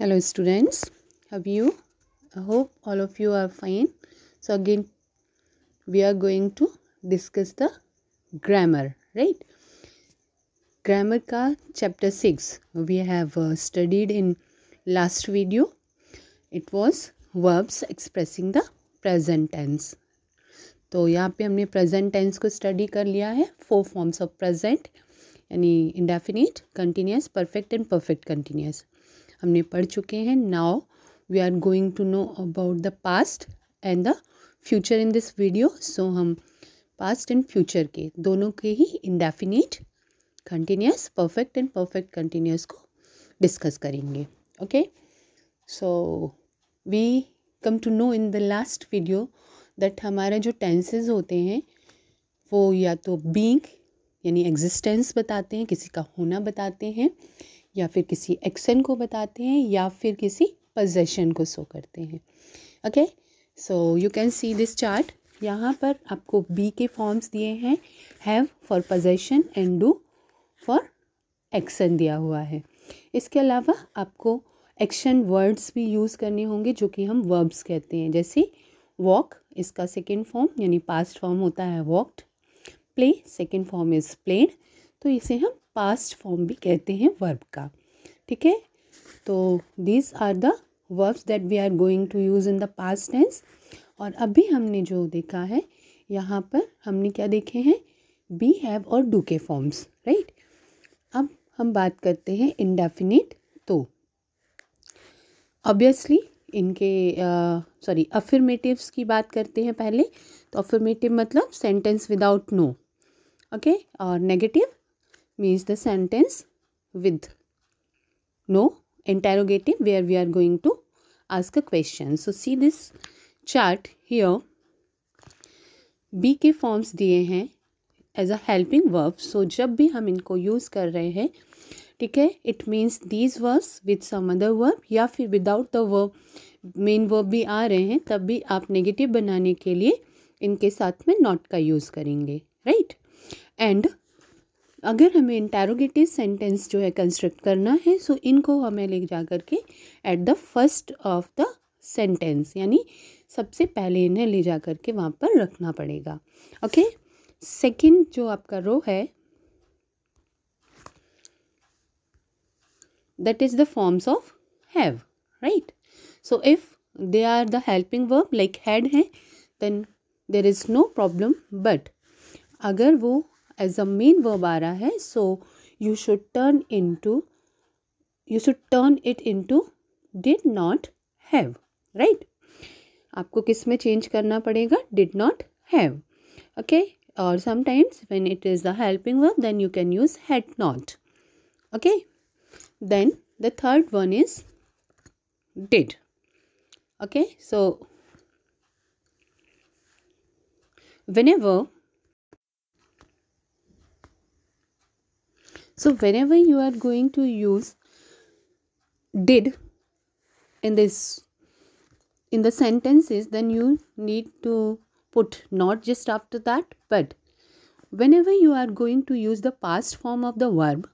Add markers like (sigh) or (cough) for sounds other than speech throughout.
hello students have you i hope all of you are fine so again we are going to discuss the grammar right grammar ka chapter 6 we have uh, studied in last video it was verbs expressing the present tense तो यहाँ पे हमने present tense को study कर लिया है four forms of present यानी indefinite continuous perfect and perfect continuous हमने पढ़ चुके हैं now we are going to know about the past and the future in this video so हम पास्ट एंड फ्यूचर के दोनों के ही indefinite continuous perfect and perfect continuous को डिस्कस करेंगे okay so we come to know in the last video that हमारे जो tenses होते हैं वो या तो बींग यानी एग्जिस्टेंस बताते हैं किसी का होना बताते हैं या फिर किसी एक्शन को बताते हैं या फिर किसी पोजेशन को शो करते हैं okay so you can see this chart यहाँ पर आपको बी के फॉर्म्स दिए हैं have for possession and do for action दिया हुआ है इसके अलावा आपको एक्शन वर्ड्स भी यूज़ करने होंगे जो कि हम वर्ब्स कहते हैं जैसे वॉक इसका सेकेंड फॉर्म यानी पास्ट फॉर्म होता है walked play second form is played तो इसे हम पास्ट फॉर्म भी कहते हैं वर्ब का ठीक है तो these are the verbs that we are going to use in the past tense और अभी हमने जो देखा है यहाँ पर हमने क्या देखे हैं बी हैव और डू के फॉर्म्स राइट अब हम बात करते हैं इंडेफिनेट तो ऑब्वियसली इनके सॉरी uh, अफirmatives की बात करते हैं पहले तो अफर्मेटिव मतलब सेंटेंस विदाउट नो ओके और negative means the sentence with no interrogative where we are going to ask a question so see this chart here be के फॉर्म्स दिए हैं as a helping verb so जब भी हम इनको use कर रहे हैं ठीक है it means these verbs with some other verb या फिर without the verb main verb भी आ रहे हैं तब भी आप नेगेटिव बनाने के लिए इनके साथ में नॉट का यूज़ करेंगे राइट एंड अगर हमें इंटेरोगेटिव सेंटेंस जो है कंस्ट्रक्ट करना है सो इनको हमें ले जा कर के at the first of the sentence यानी सबसे पहले इन्हें ले जा कर के वहाँ पर रखना पड़ेगा ओके सेकंड जो आपका रो है that is the forms of have right so if they are the helping verb like had है then there is no problem but अगर वो as a main verb aa raha hai so you should turn into you should turn it into did not have right आपको किस में change करना पड़ेगा did not have okay और sometimes when it is the helping verb then you can use had okay then the third one is did okay so whenever so whenever you are going to use did in this in the sentences then you need to put not just after that but whenever you are going to use the past form of the verb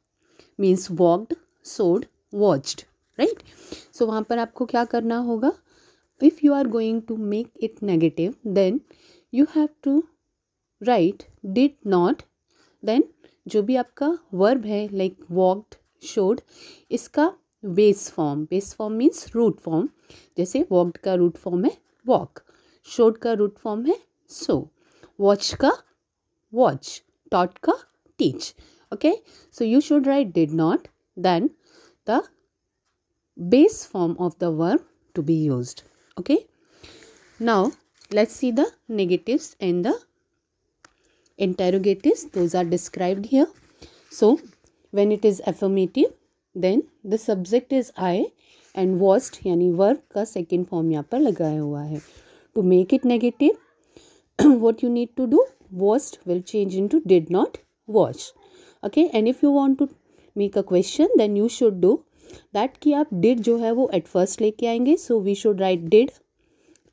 means walked sewed watched right so वहाँ पर आपको क्या करना होगा if you are going to make it negative then you have to write did not then जो भी आपका verb है लाइक वॉकड शोड इसका base form base form means root form जैसे वॉकड का रूट फॉर्म है वॉक शोड का root form है सो वॉच का वॉच टॉट का teach okay so you should write did not then the base form of the verb to be use okay now let's see the negatives and the interrogatives those are described here so when it is affirmative then the subject is i and washed yani verb ka second form yahan par lagaya hua hai to make it negative what you need to do washed will change into did not wash okay and if you want to make a question then you should do that ki aap did jo hai wo at first leke aayenge so we should write did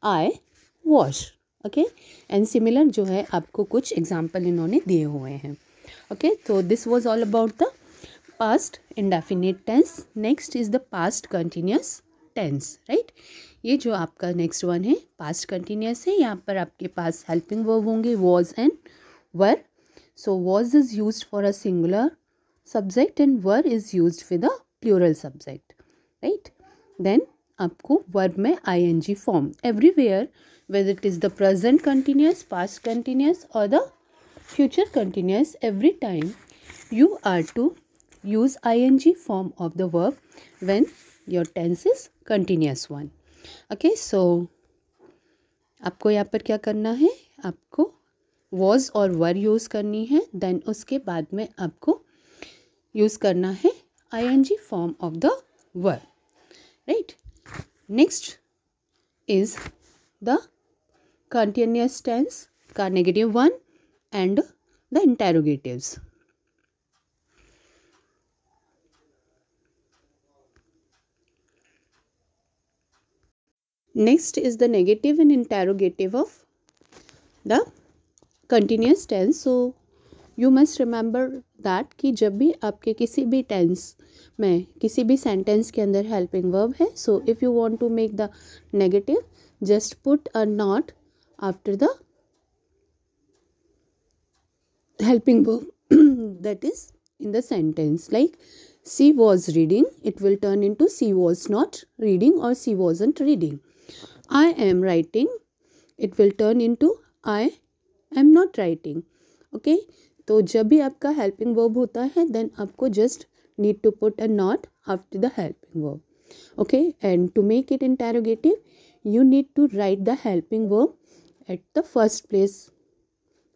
I wash okay and similar जो है आपको कुछ example इन्होंने दिए हुए हैं okay तो this was all about the past indefinite tense next is the past continuous tense right ये जो आपका नेक्स्ट वन है पास्ट कंटिन्यूस है यहाँ पर आपके पास हेल्पिंग वर्ब होंगे was and were so was is use for a singular subject and were is use with a plural subject right then आपको वर्ब में ING form everywhere whether it is the present continuous past continuous और the future continuous every time you are to use ing form of the verb when your tense is continuous one okay so आपको यहाँ पर क्या करना है आपको was और were use करनी है देन उसके बाद में आपको यूज़ करना है I N G form of the verb राइट Next is the continuous tense, car negative 1 and the interrogatives. Next is the negative and interrogative of the continuous tense. So, you must remember that कि जब भी आपके किसी भी tense में किसी भी सेंटेंस के अंदर हेल्पिंग वर्ब है so if you want to make the negative just put a not after the helping verb that is in the sentence like she was reading it will turn into she was not reading और she was ain't reading I am writing it will turn into I am not writing okay तो जब भी आपका helping verb होता है then आपको just need to put a not after the helping verb okay and to make it interrogative you need to write the helping verb at the first place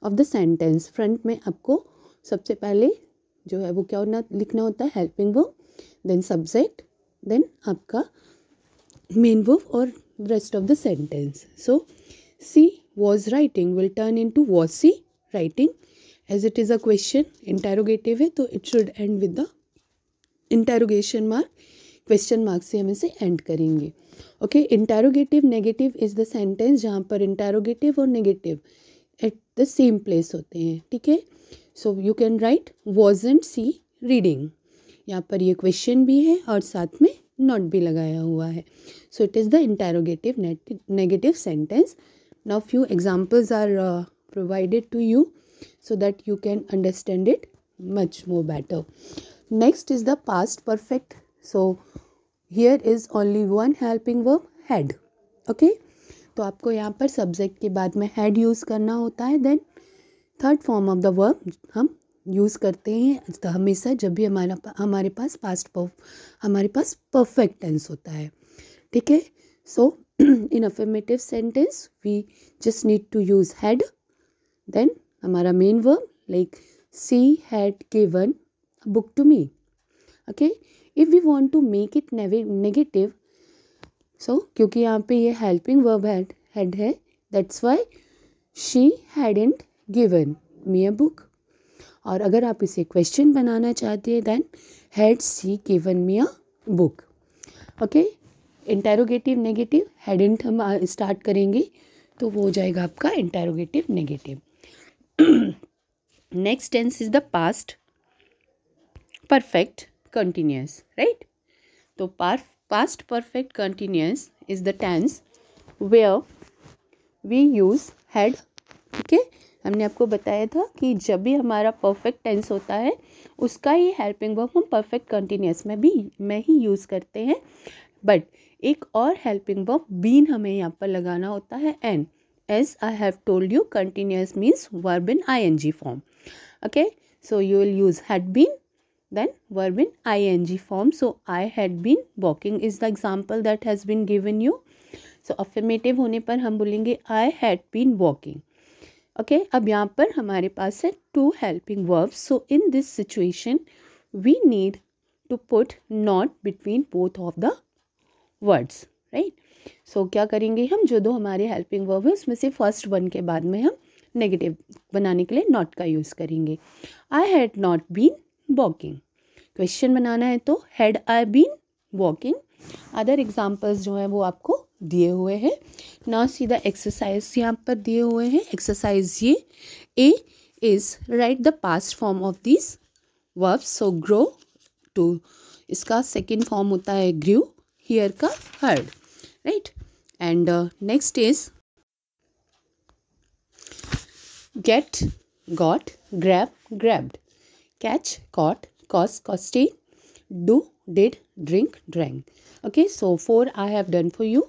of the sentence front में आपको सबसे पहले जो है वो क्या होना लिखना होता है helping verb then subject then आपका मेन वर्ब और rest of the sentence so she was writing will turn into was she writing as it is a question interrogative है तो it should end with the interrogation mark question mark से हम इसे end करेंगे okay interrogative negative is the sentence जहाँ पर interrogative और negative at the same place होते हैं ठीक है सो you can write was and she reading यहाँ पर ये क्वेश्चन भी है और साथ में नॉट भी लगाया हुआ है so it is the interrogative negative sentence now few examples are provided to you so that you can understand it much more better next is the past perfect so here is only one helping verb had okay तो आपको यहाँ पर subject के बाद में had use करना होता है then third form of the verb हम यूज़ करते हैं तो हमेशा जब भी हमारा हमारे पास पास्ट हमारे पास परफेक्ट टेंस होता है ठीक है so in affirmative sentence we just need to use had then हमारा main verb like she had given a book to me okay if we want to make it negative so क्योंकि यहाँ पे ये helping verb had had है that's why she had and given me a book और अगर आप इसे question बनाना चाहते हैं then had she given me a book okay interrogative negative had and हम स्टार्ट करेंगे तो वो हो जाएगा आपका interrogative negative next tense is the past perfect continuous right तो past perfect continuous is the tense way we use had ठीक है हमने आपको बताया था कि जब भी हमारा परफेक्ट टेंस होता है उसका ही हेल्पिंग वर्ब हम परफेक्ट कंटिन्यूस में भी में ही यूज़ करते हैं बट एक और हेल्पिंग वर्ब बीन हमें यहाँ पर लगाना होता है and as I have told you continuous means verb in ing form. Okay. So you will use had been then verb in ing form. So I had been walking is the example that has been given you. so, affirmative होने पर हम बोलेंगे I had been walking. Okay अब यहाँ पर हमारे पास है two helping verbs so in this situation we need to put not between both of the words right so so, क्या करेंगे हम जो दो हमारे हेल्पिंग वर्ब है उसमें से फर्स्ट वन के बाद में हम नेगेटिव बनाने के लिए नॉट का यूज़ करेंगे I had not been walking question बनाना है तो had I been walking other examples जो हैं वो आपको दिए हुए हैं ना सीधा एक्सरसाइज यहाँ पर दिए हुए हैं एक्सरसाइज ये A is write the past form of this verb so grow to इसका सेकेंड फॉर्म होता है ग्रू हियर का heard right and uh, next is get got grab grabbed catch caught cause costy do did drink drank okay so four i have done for you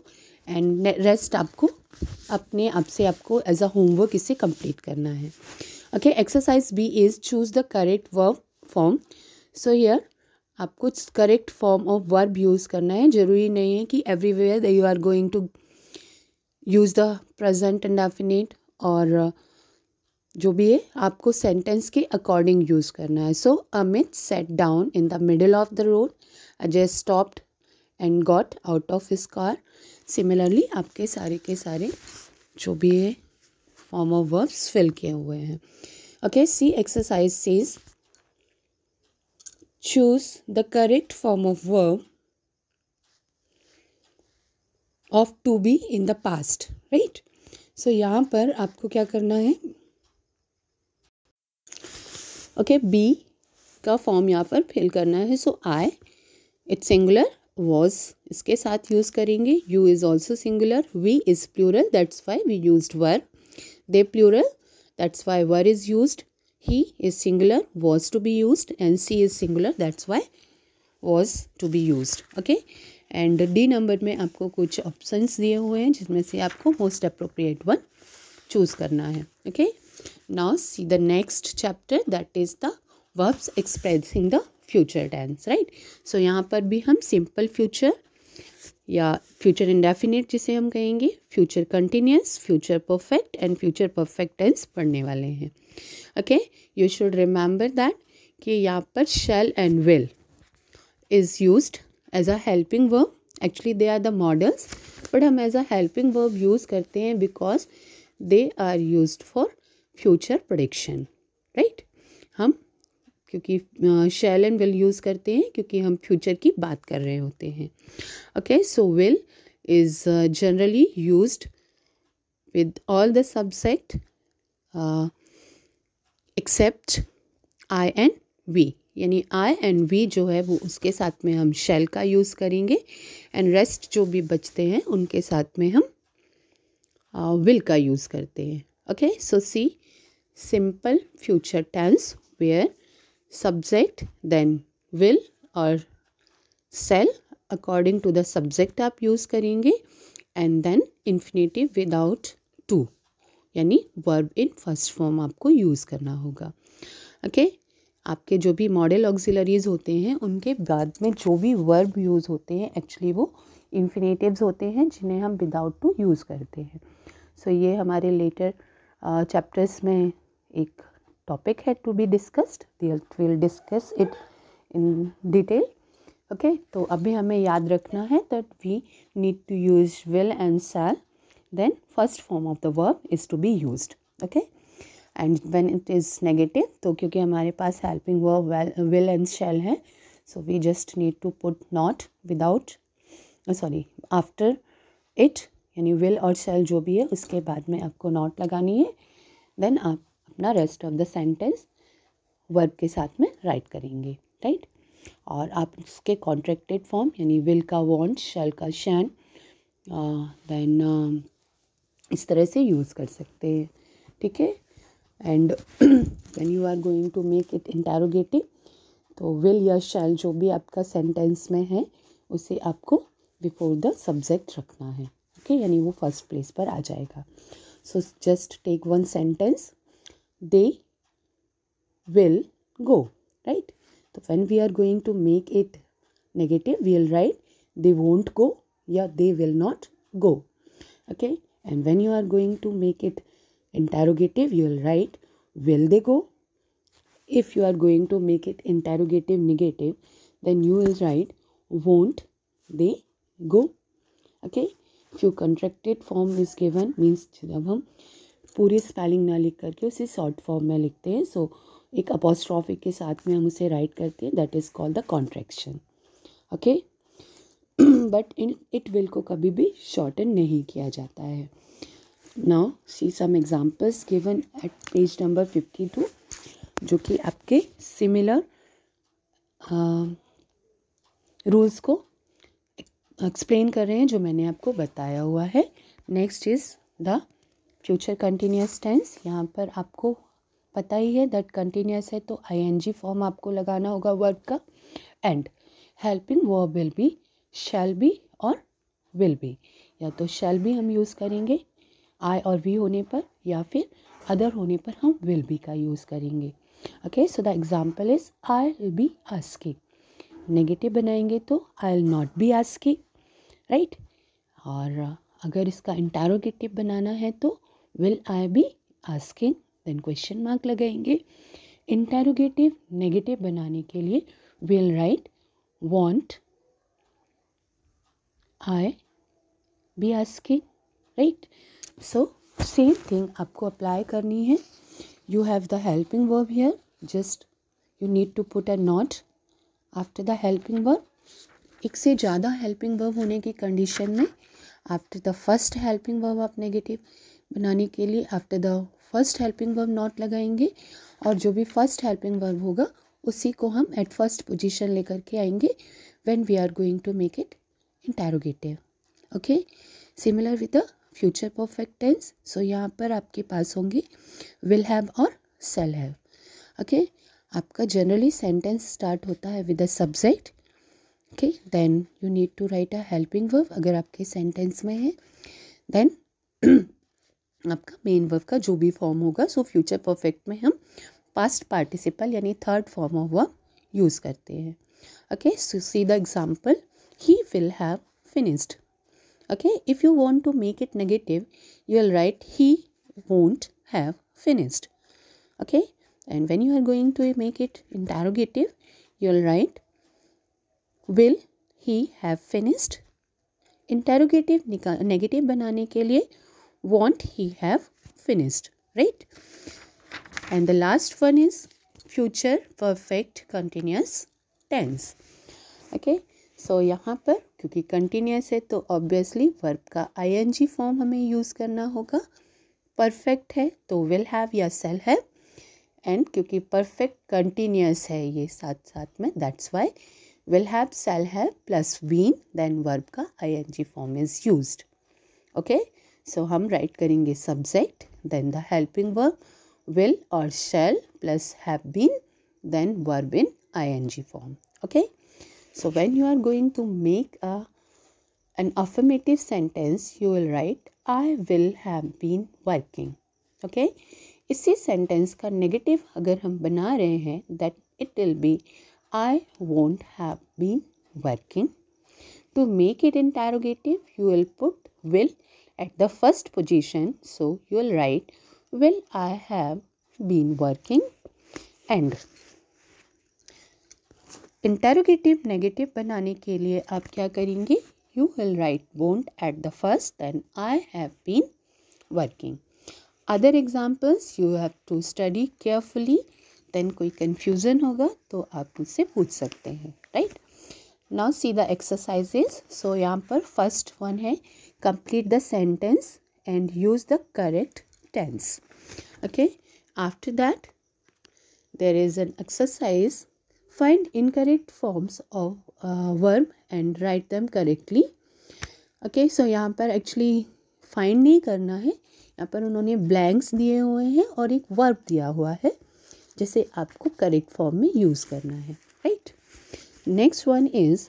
and rest aapko अपने आप से आपको as a homework इसे complete करना है okay exercise B is choose the correct verb form so here आपको correct form of verb use करना है ज़रूरी नहीं है कि everywhere you are going to use the present indefinite और जो भी है आपको सेंटेंस के अकॉर्डिंग यूज़ करना है so Amit set down in the middle of the road Ajay stopped and got out of his car similarly आपके सारे के सारे जो भी है फॉर्म ऑफ वर्ब्स फिल किए हुए हैं okay see exercise C is choose the correct form of verb of to be in the past right so yahan par aapko kya karna hai okay, be ka form yahan par fill karna hai so i it's singular was इसके साथ use करेंगे you is also singular we is plural that's why we use were they plural that's why were is use he is singular was to be used and she is singular that's why was to be used okay and D number में आपको कुछ options दिए हुए हैं जिसमें से आपको most appropriate one choose करना है okay now see the next chapter that is the verbs expressing the future tense right so यहाँ पर भी हम सिंपल फ्यूचर या फ्यूचर इंडेफिनेट जिसे हम कहेंगे future continuous future perfect and future perfect tense पढ़ने वाले हैं okay you should remember that कि यहाँ पर shall and will is use as a helping verb actually they are the modals but हम as a helping verb use करते हैं because they are use for future prediction right क्योंकि shall and will use करते हैं क्योंकि हम future की बात कर रहे होते हैं okay so will is generally use with all the subject except I and we यानी आई एंड वी जो है वो उसके साथ में हम शेल का यूज़ करेंगे एंड रेस्ट जो भी बचते हैं उनके साथ में हम uh, का यूज़ करते हैं okay so see simple future tense where subject then will और shall according to the subject आप यूज़ करेंगे and then infinitive without to यानी वर्ब इन फर्स्ट फॉर्म आपको यूज़ करना होगा ओके okay? आपके जो भी मॉडल ऑक्सिलरीज होते हैं उनके बाद में जो भी वर्ब यूज़ होते हैं एक्चुअली वो इन्फिनेटिव्स होते हैं जिन्हें हम विदाउट टू यूज़ करते हैं सो so, ये हमारे लेटर चैप्टर्स uh, में एक topic had to be discussed we'll, we'll discuss it in detail okay तो अभी हमें याद रखना है that we need to use will and shall then first form of the verb is to be used okay and when it is negative तो क्योंकि हमारे पास helping verb well, will and shall है so we just need to put not without uh, sorry after it यानी will और shall जो भी है उसके बाद में आपको not लगानी है then आप अपना rest of the sentence verb के साथ में राइट करेंगे राइट और आप उसके कॉन्ट्रैक्टेड फॉर्म यानी विल का वॉन्ट शेल का शैन देन uh, uh, इस तरह से यूज़ कर सकते हैं ठीक है and when you are going to make it interrogative तो विल या शैल जो भी आपका सेंटेंस में है उसे आपको बिफोर द सब्जेक्ट रखना है ओके okay? यानी वो फर्स्ट प्लेस पर आ जाएगा so just take one sentence they will go right so when we are going to make it negative we'll write they won't go yeah they will not go okay and when you are going to make it interrogative you will write will they go if you are going to make it interrogative negative then you will write won't they go okay if you contracted form is given means पूरी spelling ना लिख करके उसे short form में लिखते हैं सो so, एक apostrophe के साथ में हम उसे राइट करते हैं that is called the contraction okay but in it will को कभी भी शॉर्टन नहीं किया जाता है now see some examples given at page number fifty two जो कि आपके सिमिलर रूल्स uh, को एक्सप्लेन कर रहे हैं जो मैंने आपको बताया हुआ है next is the future continuous tense यहाँ पर आपको पता ही है दैट कंटिन्यूस है तो आईएनजी फॉर्म आपको लगाना होगा वर्ब का एंड हेल्पिंग वो विल बी शैल बी और विल बी या तो शैल बी हम यूज़ करेंगे आई और वी होने पर या फिर अदर होने पर हम विल बी का यूज़ करेंगे okay so the example is I will be asking negative बनाएंगे तो I will not be asking right और अगर इसका इंटारोगेटिव बनाना है तो will I be asking then question mark लगाएंगे इंटेरोगेटिव नेगेटिव बनाने के लिए will write won't I be asking right so same thing आपको अप्लाई करनी है you have the helping verb here just you need to put a not after the helping verb एक से ज़्यादा हेल्पिंग वर्ब होने की कंडीशन में after the first helping verb आप नेगेटिव बनाने के लिए after the first helping verb not लगाएंगे और जो भी फर्स्ट हेल्पिंग वर्ब होगा उसी को हम एट फर्स्ट पोजिशन ले करके आएंगे when we are going to make it interrogative okay similar with the future perfect tense so यहाँ पर आपके पास होंगे विल हैव और सेल हैव ओके आपका जनरली सेंटेंस स्टार्ट होता है with a subject okay then you need to write a helping verb अगर आपके सेंटेंस में है देन (clears throat) आपका मेन वर्ब का जो भी फॉर्म होगा सो फ्यूचर परफेक्ट में हम पास्ट पार्टिसिपल यानी third form of verb use करते हैं okay see the example he will have finished okay if you want to make it negative you will write he won't have finished okay and when you are going to make it interrogative you will write will he have finished interrogative negative बनाने के लिए want he have finished right and the last one is future perfect continuous tense okay so so, यहाँ पर क्योंकि continuous है तो obviously verb का ING form हमें यूज़ करना होगा परफेक्ट है तो विल हैव या सेल है एंड क्योंकि परफेक्ट कंटिन्यूस है ये साथ साथ में that's why will have shall है प्लस बीन देन वर्ब का ING form is used okay so हम राइट करेंगे subject then the helping verb will और shall plus have been then verb in I form okay so when you are going to make a an affirmative sentence you will write I will have been working okay इसी sentence का negative अगर हम बना रहे हैं that it will be I won't have been working to make it interrogative you will put will at the first position so you'll write will i have been working and interrogative negative बनाने के लिए आप क्या करेंगे you will write won't at the first then I have been working other examples you have to study carefully then कोई confusion होगा तो आप मुझसे पूछ सकते हैं right now see the exercises so यहाँ पर फर्स्ट वन है complete the sentence and use the correct tense okay after that there is an exercise find incorrect forms of uh, verb and write them correctly okay so yahan par actually find nahi karna hai यहाँ पर उन्होंने blanks दिए हुए हैं और एक verb दिया हुआ है जिसे आपको करेक्ट फॉर्म में यूज़ करना है right next one is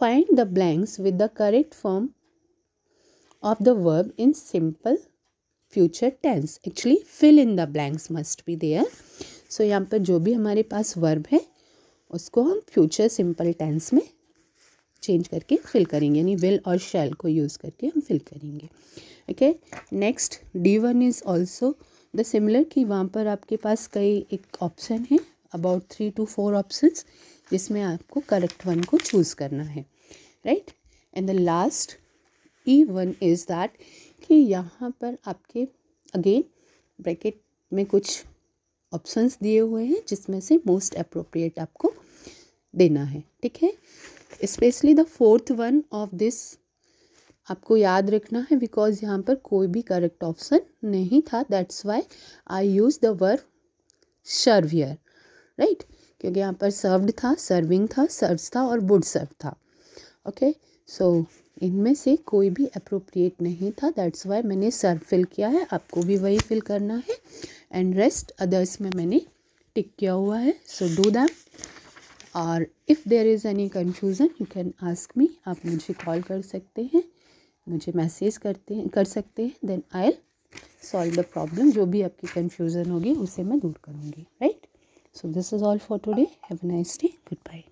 find the blanks with the correct form of the verb in simple future tense actually fill in the blanks must be there so यहाँ पर जो भी हमारे पास verb है उसको हम future simple tense में change करके फिल करेंगे यानी विल और शैल को यूज़ करके हम फिल करेंगे okay next D one is also the similar कि वहाँ पर आपके पास कई एक ऑप्शन है about three to four options जिसमें आपको करेक्ट वन को चूज़ करना है right and the last E one is that कि यहाँ पर आपके अगेन ब्रैकेट में कुछ ऑप्शंस दिए हुए हैं जिसमें से मोस्ट अप्रोप्रिएट आपको देना है ठीक है specially the fourth one of this आपको याद रखना है बिकॉज यहाँ पर कोई भी करेक्ट ऑप्शन नहीं था that's why I use the verb serve right क्योंकि यहाँ पर सर्व्ड था सर्विंग था सर्व था और बुड सर्व था ओके सो इनमें से कोई भी अप्रोप्रिएट नहीं था दैट्स वाई मैंने सर्व फिल किया है आपको भी वही फिल करना है एंड रेस्ट अदर्स में मैंने टिक किया हुआ है सो डू दैम और if there is any confusion you can ask me आप मुझे कॉल कर सकते हैं मुझे मैसेज करते हैं कर सकते हैं then I'll solve the problem जो भी आपकी कन्फ्यूज़न होगी उसे मैं दूर करूँगी right so this is all for today have a nice day good by